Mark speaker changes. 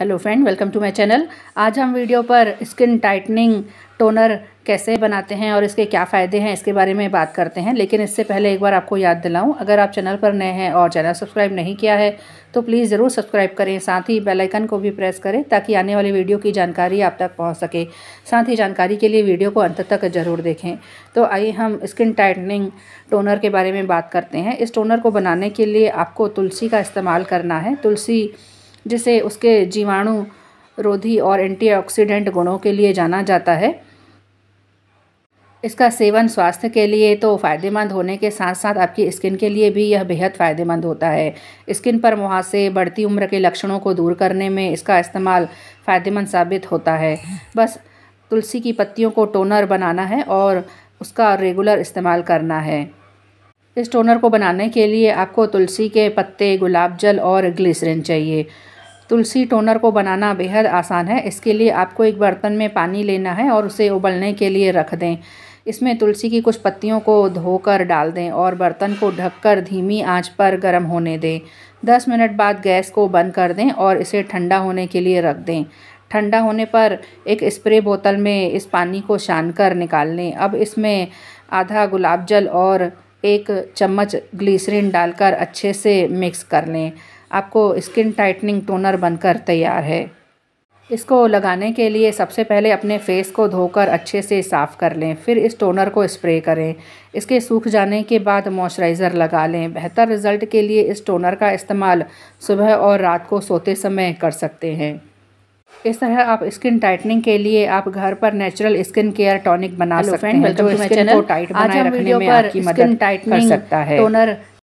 Speaker 1: hello friend welcome to my channel आज हम video पर स्किन टाइटनिंग टोनर कैसे बनाते हैं और इसके क्या फ़ायदे हैं इसके बारे में बात करते हैं लेकिन इससे पहले एक बार आपको याद दिलाऊं अगर आप चैनल पर नए हैं और चैनल सब्सक्राइब नहीं किया है तो प्लीज़ ज़रूर सब्सक्राइब करें साथ ही बेल आइकन को भी प्रेस करें ताकि आने वाली वीडियो की जानकारी आप तक पहुँच सके साथ ही जानकारी के लिए वीडियो को अंत तक ज़रूर देखें तो आइए हम स्किन टाइटनिंग टोनर के बारे में बात करते हैं इस टोनर को बनाने के लिए आपको तुलसी का इस्तेमाल करना है तुलसी जिसे उसके जीवाणु रोधी और एंटीऑक्सीडेंट गुणों के लिए जाना जाता है इसका सेवन स्वास्थ्य के लिए तो फ़ायदेमंद होने के साथ साथ आपकी स्किन के लिए भी यह बेहद फ़ायदेमंद होता है स्किन पर मुहासे बढ़ती उम्र के लक्षणों को दूर करने में इसका इस्तेमाल फ़ायदेमंद साबित होता है बस तुलसी की पत्तियों को टोनर बनाना है और उसका रेगुलर इस्तेमाल करना है इस टोनर को बनाने के लिए आपको तुलसी के पत्ते गुलाब जल और ग्लिसरिन चाहिए तुलसी टोनर को बनाना बेहद आसान है इसके लिए आपको एक बर्तन में पानी लेना है और उसे उबलने के लिए रख दें इसमें तुलसी की कुछ पत्तियों को धोकर डाल दें और बर्तन को ढककर धीमी आंच पर गर्म होने दें दस मिनट बाद गैस को बंद कर दें और इसे ठंडा होने के लिए रख दें ठंडा होने पर एक स्प्रे बोतल में इस पानी को छान कर निकाल लें अब इसमें आधा गुलाब जल और एक चम्मच ग्लीसरीन डालकर अच्छे से मिक्स कर लें आपको स्किन टाइटनिंग टोनर बनकर तैयार है इसको लगाने के लिए सबसे पहले अपने फेस को धोकर अच्छे से साफ़ कर लें फिर इस टोनर को स्प्रे करें इसके सूख जाने के बाद मॉइस्चराइज़र लगा लें बेहतर रिज़ल्ट के लिए इस टोनर का इस्तेमाल सुबह और रात को सोते समय कर सकते हैं इस तरह आप स्किन टाइटनिंग के लिए आप घर पर नेचुरल स्किन केयर टॉनिक बना सकते हैं जो स्किन को टाइट बनाए रखने में आपकी मदद कर सकता है टोनर